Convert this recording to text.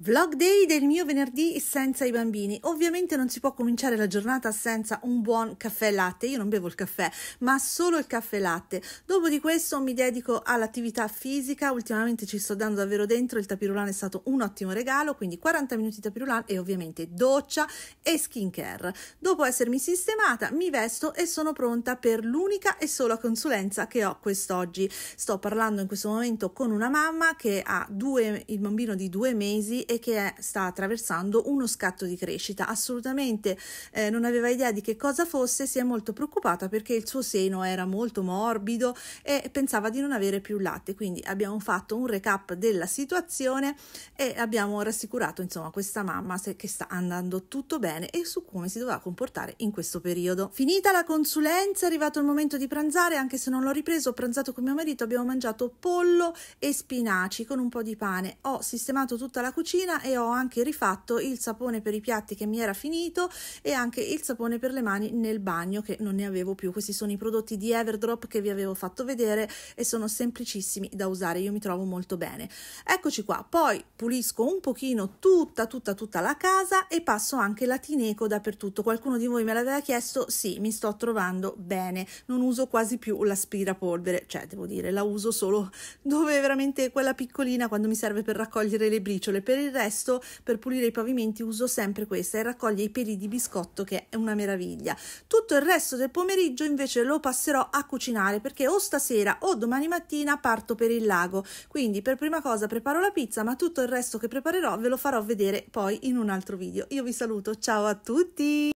Vlog day del mio venerdì senza i bambini. Ovviamente non si può cominciare la giornata senza un buon caffè latte. Io non bevo il caffè, ma solo il caffè latte. Dopo di questo mi dedico all'attività fisica. Ultimamente ci sto dando davvero dentro. Il tapirulan è stato un ottimo regalo, quindi 40 minuti di tapirulan e ovviamente doccia e skincare. Dopo essermi sistemata, mi vesto e sono pronta per l'unica e sola consulenza che ho quest'oggi. Sto parlando in questo momento con una mamma che ha due, il bambino di due mesi e che è, sta attraversando uno scatto di crescita. Assolutamente eh, non aveva idea di che cosa fosse, si è molto preoccupata perché il suo seno era molto morbido e pensava di non avere più latte. Quindi abbiamo fatto un recap della situazione e abbiamo rassicurato insomma questa mamma se, che sta andando tutto bene e su come si doveva comportare in questo periodo. Finita la consulenza, è arrivato il momento di pranzare, anche se non l'ho ripreso, ho pranzato con mio marito, abbiamo mangiato pollo e spinaci con un po' di pane. Ho sistemato tutta la cucina cucina e ho anche rifatto il sapone per i piatti che mi era finito e anche il sapone per le mani nel bagno che non ne avevo più. Questi sono i prodotti di Everdrop che vi avevo fatto vedere e sono semplicissimi da usare, io mi trovo molto bene. Eccoci qua, poi pulisco un pochino tutta tutta tutta la casa e passo anche la Tineco dappertutto. Qualcuno di voi me l'aveva chiesto, sì, mi sto trovando bene, non uso quasi più l'aspirapolvere, cioè devo dire la uso solo dove veramente quella piccolina quando mi serve per raccogliere le briciole, per il resto per pulire i pavimenti uso sempre questa e raccoglie i peli di biscotto che è una meraviglia. Tutto il resto del pomeriggio invece lo passerò a cucinare perché o stasera o domani mattina parto per il lago. Quindi per prima cosa preparo la pizza, ma tutto il resto che preparerò ve lo farò vedere poi in un altro video. Io vi saluto, ciao a tutti!